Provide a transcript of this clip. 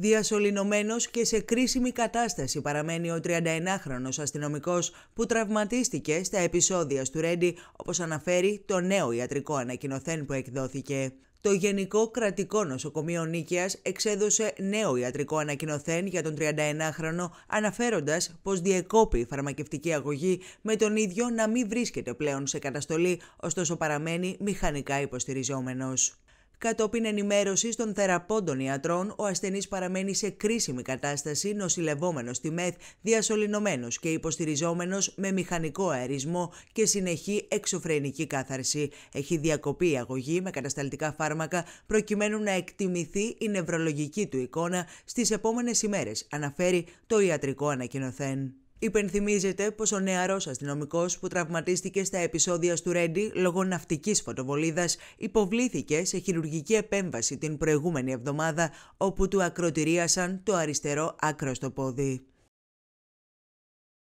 Διασωληνωμένος και σε κρίσιμη κατάσταση παραμένει ο 31 χρονος αστυνομικός που τραυματίστηκε στα επεισόδια του Ρέντι, όπως αναφέρει το νέο ιατρικό ανακοινοθέν που εκδόθηκε. Το Γενικό Κρατικό Νοσοκομείο Νίκαιας εξέδωσε νέο ιατρικό ανακοινοθέν για τον 31χρονο, αναφέροντας πως διεκόπη η φαρμακευτική αγωγή με τον ίδιο να μην βρίσκεται πλέον σε καταστολή, ωστόσο παραμένει μηχανικά υποστηριζόμενος. Κατόπιν ενημέρωσης των θεραπόντων ιατρών, ο ασθενής παραμένει σε κρίσιμη κατάσταση, νοσηλευόμενος στη ΜΕΘ, διασωληνωμένος και υποστηριζόμενος με μηχανικό αερισμό και συνεχή εξωφρενική κάθαρση. Έχει διακοπεί η αγωγή με κατασταλτικά φάρμακα, προκειμένου να εκτιμηθεί η νευρολογική του εικόνα στις επόμενες ημέρες, αναφέρει το ιατρικό ανακοινοθέν. Υπενθυμίζεται πως ο νεαρός αστυνομικός που τραυματίστηκε στα επεισόδια του Ρέντι λόγω ναυτικής φωτοβολίδας υποβλήθηκε σε χειρουργική επέμβαση την προηγούμενη εβδομάδα, όπου του ακροτηρίασαν το αριστερό άκρος στο πόδι.